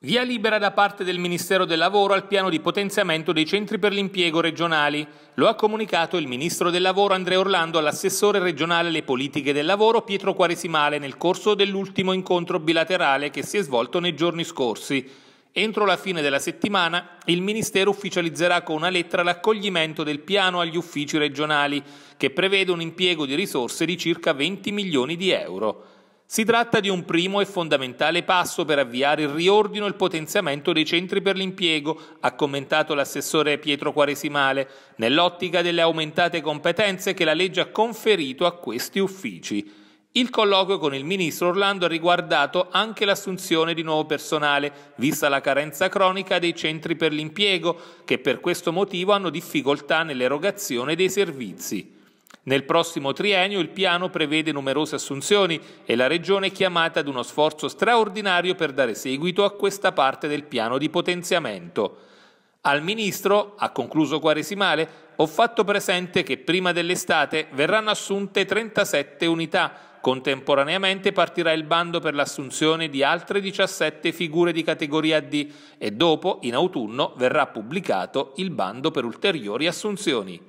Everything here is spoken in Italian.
Via libera da parte del Ministero del Lavoro al piano di potenziamento dei centri per l'impiego regionali. Lo ha comunicato il Ministro del Lavoro Andrea Orlando all'assessore regionale alle politiche del lavoro Pietro Quaresimale nel corso dell'ultimo incontro bilaterale che si è svolto nei giorni scorsi. Entro la fine della settimana il Ministero ufficializzerà con una lettera l'accoglimento del piano agli uffici regionali, che prevede un impiego di risorse di circa 20 milioni di euro. Si tratta di un primo e fondamentale passo per avviare il riordino e il potenziamento dei centri per l'impiego, ha commentato l'assessore Pietro Quaresimale, nell'ottica delle aumentate competenze che la legge ha conferito a questi uffici. Il colloquio con il ministro Orlando ha riguardato anche l'assunzione di nuovo personale, vista la carenza cronica dei centri per l'impiego, che per questo motivo hanno difficoltà nell'erogazione dei servizi. Nel prossimo triennio il piano prevede numerose assunzioni e la Regione è chiamata ad uno sforzo straordinario per dare seguito a questa parte del piano di potenziamento. Al Ministro, ha concluso Quaresimale, ho fatto presente che prima dell'estate verranno assunte 37 unità. Contemporaneamente partirà il bando per l'assunzione di altre 17 figure di categoria D e dopo, in autunno, verrà pubblicato il bando per ulteriori assunzioni.